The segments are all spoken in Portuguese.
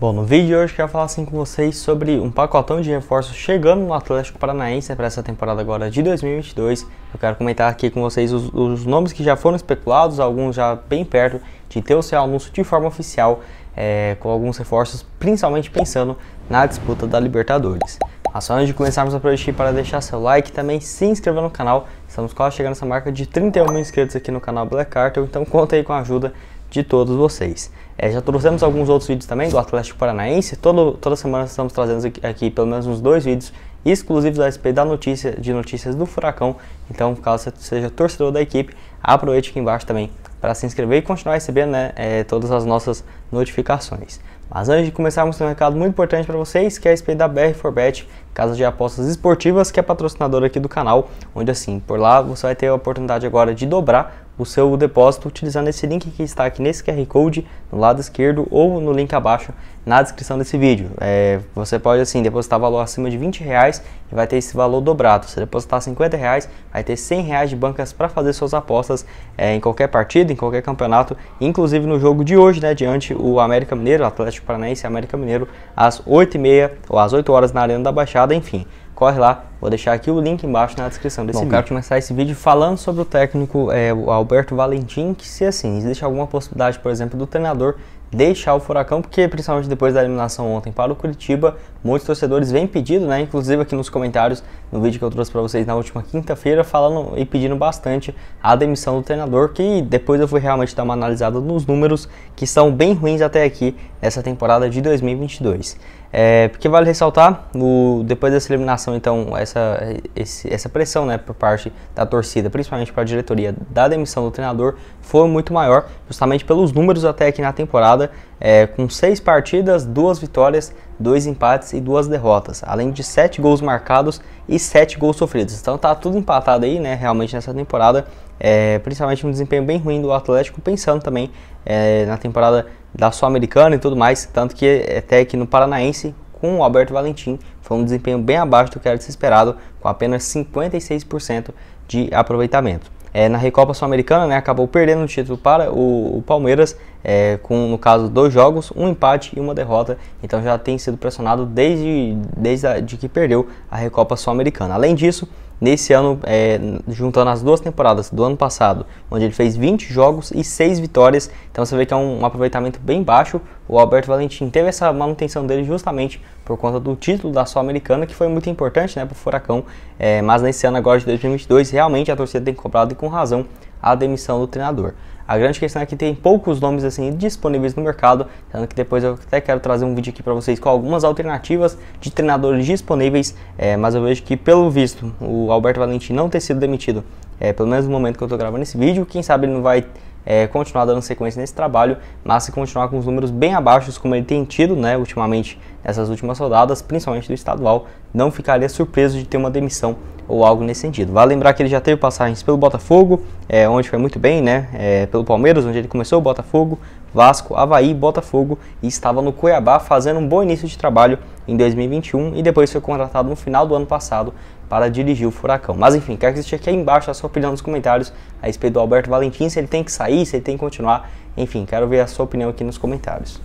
Bom, no vídeo de hoje eu quero falar assim com vocês sobre um pacotão de reforços chegando no Atlético Paranaense para essa temporada agora de 2022. Eu quero comentar aqui com vocês os, os nomes que já foram especulados, alguns já bem perto de ter o seu anúncio de forma oficial, é, com alguns reforços, principalmente pensando na disputa da Libertadores. Mas só antes de começarmos a produzir para deixar seu like, também se inscrever no canal. Estamos quase chegando essa marca de 31 mil inscritos aqui no canal Black Cartel, então conta aí com a ajuda de todos vocês. É, já trouxemos alguns outros vídeos também do Atlético Paranaense. Todo, toda semana estamos trazendo aqui, aqui pelo menos uns dois vídeos exclusivos a respeito da notícia, de notícias do Furacão. Então, caso você seja torcedor da equipe, aproveite aqui embaixo também para se inscrever e continuar recebendo né, é, todas as nossas notificações. Mas antes de começarmos, tem um recado muito importante para vocês, que é a respeito da BR4Bet, casa de apostas esportivas, que é patrocinadora aqui do canal, onde assim, por lá você vai ter a oportunidade agora de dobrar o seu depósito utilizando esse link que está aqui nesse QR Code, no lado esquerdo ou no link abaixo na descrição desse vídeo. É, você pode assim depositar valor acima de 20 reais e vai ter esse valor dobrado. Se depositar 50 reais, vai ter 100 reais de bancas para fazer suas apostas é, em qualquer partida, em qualquer campeonato, inclusive no jogo de hoje, né, diante o América Mineiro, Atlético Atlético Paranaense e América Mineiro às 8h30 ou às 8 horas na Arena da Baixada, enfim. Corre lá Vou deixar aqui o link embaixo na descrição desse Bom, vídeo. quero começar esse vídeo falando sobre o técnico é, o Alberto Valentim, que se assim, existe alguma possibilidade, por exemplo, do treinador deixar o Furacão, porque principalmente depois da eliminação ontem para o Curitiba, muitos torcedores vêm pedindo, né, inclusive aqui nos comentários, no vídeo que eu trouxe para vocês na última quinta-feira, falando e pedindo bastante a demissão do treinador, que depois eu fui realmente dar uma analisada nos números, que são bem ruins até aqui, nessa temporada de 2022. É, porque vale ressaltar, o, depois dessa eliminação, então, essa, esse, essa pressão né, por parte da torcida, principalmente para a diretoria, da demissão do treinador foi muito maior, justamente pelos números até aqui na temporada, é, com seis partidas, duas vitórias, dois empates e duas derrotas, além de sete gols marcados e sete gols sofridos. Então tá tudo empatado aí, né? Realmente nessa temporada, é, principalmente um desempenho bem ruim do Atlético, pensando também é, na temporada da Sul-Americana e tudo mais, tanto que é, até aqui no Paranaense com o Alberto Valentim foi um desempenho bem abaixo do que era se esperado, com apenas 56% de aproveitamento. É, na Recopa Sul-Americana, né, acabou perdendo o título para o, o Palmeiras, é, com no caso dois jogos, um empate e uma derrota. Então já tem sido pressionado desde, desde a, de que perdeu a Recopa Sul-Americana. Além disso, Nesse ano, é, juntando as duas temporadas do ano passado, onde ele fez 20 jogos e 6 vitórias, então você vê que é um, um aproveitamento bem baixo. O Alberto Valentim teve essa manutenção dele justamente por conta do título da Sul-Americana, que foi muito importante né, para o Furacão, é, mas nesse ano agora de 2022, realmente a torcida tem cobrado e com razão a demissão do treinador. A grande questão é que tem poucos nomes assim disponíveis no mercado, sendo que depois eu até quero trazer um vídeo aqui para vocês com algumas alternativas de treinadores disponíveis, é, mas eu vejo que pelo visto o Alberto Valentim não ter sido demitido, é, pelo menos no momento que eu estou gravando esse vídeo, quem sabe ele não vai é, continuar dando sequência nesse trabalho, mas se continuar com os números bem abaixo, como ele tem tido né, ultimamente essas últimas rodadas, principalmente do estadual, não ficaria surpreso de ter uma demissão ou algo nesse sentido. Vale lembrar que ele já teve passagens pelo Botafogo, é, onde foi muito bem, né? É, pelo Palmeiras, onde ele começou o Botafogo, Vasco, Havaí, Botafogo e estava no Cuiabá fazendo um bom início de trabalho em 2021 e depois foi contratado no final do ano passado para dirigir o Furacão. Mas enfim, quero que você aqui embaixo a sua opinião nos comentários a respeito do Alberto Valentim, se ele tem que sair, se ele tem que continuar. Enfim, quero ver a sua opinião aqui nos comentários.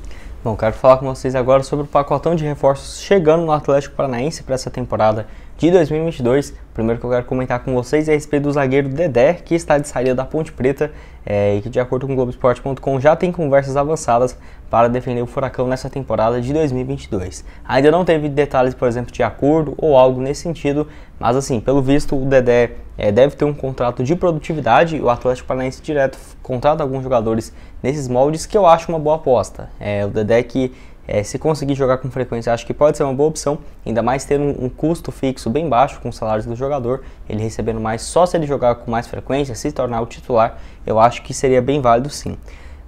Bom, quero falar com vocês agora sobre o pacotão de reforços chegando no Atlético Paranaense para essa temporada de 2022. Primeiro que eu quero comentar com vocês é a respeito do zagueiro Dedé, que está de saída da Ponte Preta é, e que, de acordo com o Globoesporte.com, já tem conversas avançadas para defender o Furacão nessa temporada de 2022. Ainda não teve detalhes, por exemplo, de acordo ou algo nesse sentido, mas assim, pelo visto, o Dedé é, deve ter um contrato de produtividade. O Atlético Paranaense direto contrata alguns jogadores nesses moldes que eu acho uma boa aposta. É, o Dedé que é, se conseguir jogar com frequência, acho que pode ser uma boa opção, ainda mais ter um, um, custo fixo bem baixo com os salários do jogador, ele recebendo mais só se ele jogar com mais frequência, se tornar o titular, eu acho que seria bem válido sim.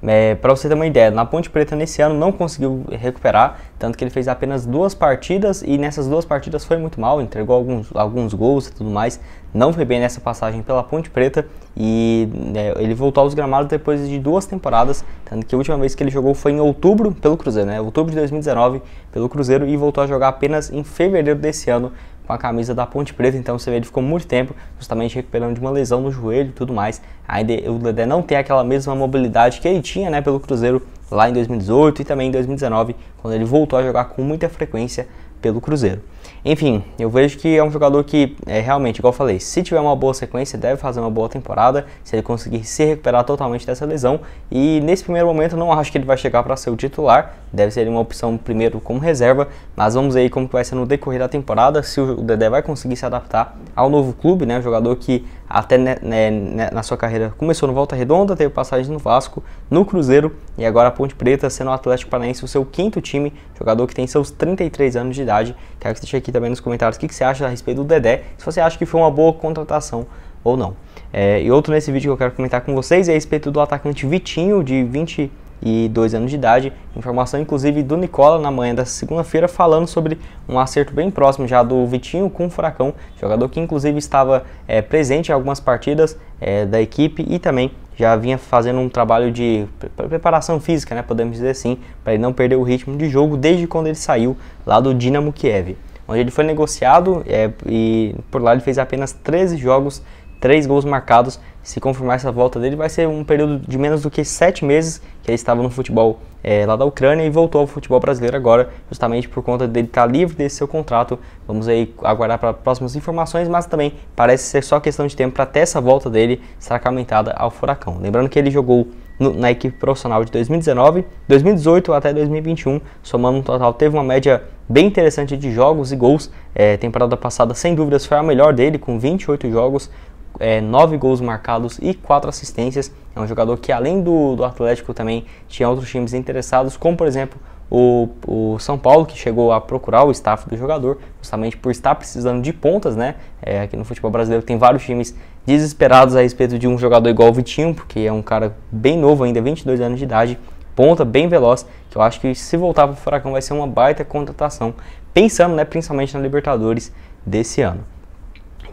É, para você ter uma ideia, na Ponte Preta nesse ano não conseguiu recuperar, tanto que ele fez apenas duas partidas e nessas duas partidas foi muito mal, entregou alguns, alguns gols e tudo mais, não foi bem nessa passagem pela Ponte Preta e é, ele voltou aos gramados depois de duas temporadas, tanto que a última vez que ele jogou foi em outubro pelo Cruzeiro, né? outubro de 2019 pelo Cruzeiro e voltou a jogar apenas em fevereiro desse ano com a camisa da Ponte Preta, então você vê ele ficou muito tempo justamente recuperando de uma lesão no joelho e tudo mais. Ainda o Dedé não tem aquela mesma mobilidade que ele tinha, né, pelo Cruzeiro lá em 2018 e também em 2019, quando ele voltou a jogar com muita frequência pelo Cruzeiro. Enfim, eu vejo que é um jogador que é realmente, igual eu falei, se tiver uma boa sequência, deve fazer uma boa temporada, se ele conseguir se recuperar totalmente dessa lesão. E nesse primeiro momento, não acho que ele vai chegar para ser o titular, deve ser uma opção primeiro como reserva, mas vamos ver como vai ser no decorrer da temporada, se o Dedé vai conseguir se adaptar ao novo clube, né? Um jogador que até né, né, na sua carreira começou no Volta Redonda, teve passagem no Vasco, no Cruzeiro e agora a Ponte Preta, sendo o Atlético Paranaense o seu quinto time, jogador que tem seus 33 anos de idade. Quero que você deixe aqui também nos comentários o que, que, você acha a respeito do Dedé, se você acha que foi uma boa contratação ou não. É, e outro nesse vídeo que eu quero comentar com vocês é a respeito do atacante Vitinho, de 20 e 2 anos de idade. Informação inclusive do Nicola na manhã dessa segunda-feira falando sobre um acerto bem próximo já do Vitinho com o Furacão, jogador que inclusive estava é, presente em algumas partidas é, da equipe e também já vinha fazendo um trabalho de preparação física, né, podemos dizer assim, para ele não perder o ritmo de jogo desde quando ele saiu lá do Dinamo Kiev, onde ele foi negociado é, e por lá ele fez apenas 13 jogos três gols marcados. Se confirmar essa volta dele, vai ser um período de menos do que sete meses que ele estava no futebol é, lá da Ucrânia e voltou ao futebol brasileiro agora, justamente por conta dele estar tá livre desse seu contrato. Vamos aí aguardar para próximas informações, mas também parece ser só questão de tempo para até essa volta dele sacramentada ao Furacão. Lembrando que ele jogou no, na equipe profissional de 2019, 2018 até 2021, somando um total, teve uma média bem interessante de jogos e gols. É, temporada passada, sem dúvidas, foi a melhor dele, com 28 jogos, é, nove gols marcados e quatro assistências. É um jogador que, além do, do Atlético, também tinha outros times interessados, como por exemplo o, o, São Paulo, que chegou a procurar o staff do jogador, justamente por estar precisando de pontas, né? É, aqui no futebol brasileiro tem vários times desesperados a respeito de um jogador igual o Vitinho, porque é um cara bem novo ainda, 22 anos de idade, ponta, bem veloz, que eu acho que se voltar para o Furacão vai ser uma baita contratação, pensando né, principalmente na Libertadores desse ano.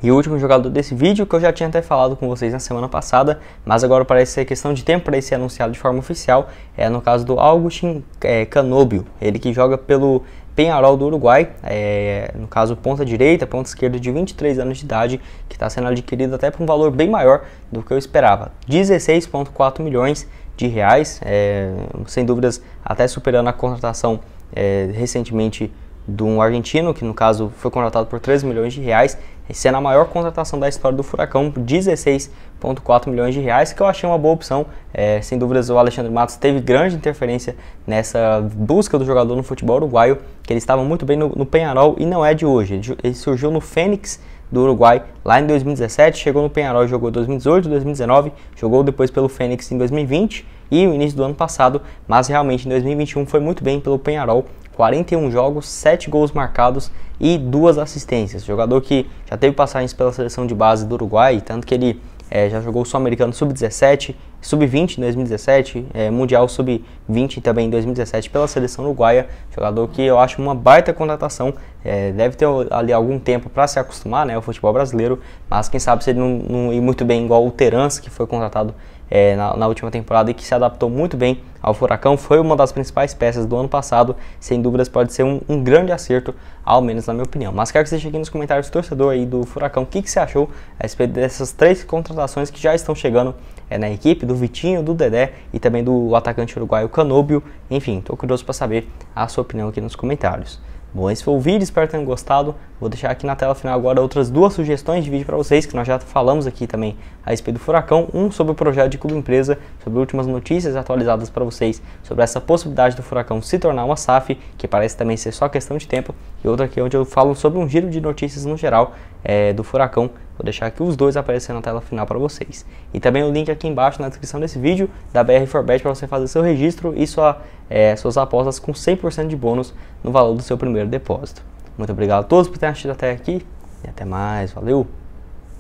E o último jogador desse vídeo, que eu já tinha até falado com vocês na semana passada, mas agora parece ser questão de tempo para ele ser anunciado de forma oficial, é no caso do Augustin é, Canobio, ele que joga pelo Penharol do Uruguai, é, no caso ponta direita, ponta esquerda de 23 anos de idade, que está sendo adquirido até por um valor bem maior do que eu esperava, 16,4 milhões de reais, é, sem dúvidas até superando a contratação é, recentemente de um argentino, que no caso foi contratado por 3 milhões de reais, sendo a maior contratação da história do Furacão, 16,4 milhões de reais, que eu achei uma boa opção. É, sem dúvidas, o Alexandre Matos teve grande interferência nessa busca do jogador no futebol uruguaio, que ele estava muito bem no, no Penharol e não é de hoje. Ele, surgiu no Fênix do Uruguai lá em 2017, chegou no Penharol, jogou 2018, 2019, jogou depois pelo Fênix em 2020 e o início do ano passado, mas realmente em 2021 foi muito bem pelo Penharol, 41 jogos, 7 gols marcados e duas assistências. Jogador que já teve passagens pela seleção de base do Uruguai, tanto que ele é, já jogou o Sul-Americano Sub-17, Sub-20 em 2017, é, eh, Mundial Sub-20 também em 2017 pela seleção uruguaia. Jogador que eu acho uma baita contratação, é, deve ter ali algum tempo para se acostumar né, ao futebol brasileiro, mas quem sabe se ele não, não ir muito bem igual o Terence, que foi contratado é, na, na, última temporada e que se adaptou muito bem ao Furacão. Foi uma das principais peças do ano passado. Sem dúvidas, pode ser um, um grande acerto, ao menos na minha opinião. Mas quero que você aqui nos comentários, torcedor aí do Furacão, o que, que você achou a respeito dessas três contratações que já estão chegando é, na equipe: do Vitinho, do Dedé e também do atacante uruguaio Canobio. Enfim, estou curioso para saber a sua opinião aqui nos comentários. Bom, esse foi o vídeo, espero que tenham gostado. Vou deixar aqui na tela final agora outras duas sugestões de vídeo para vocês, que nós já falamos aqui também a respeito do furacão. Um sobre o projeto de Clube Empresa, sobre últimas notícias atualizadas para vocês, sobre essa possibilidade do furacão se tornar uma SAF, que parece também ser só questão de tempo. E outra aqui onde eu falo sobre um giro de notícias no geral é, do furacão. Vou deixar aqui os dois aparecendo na tela final para vocês. E também o link aqui embaixo na descrição desse vídeo da br 4 para você fazer seu registro e sua, é, suas apostas com 100% de bônus no valor do seu primeiro depósito. Muito obrigado a todos por terem assistido até aqui e até mais. Valeu!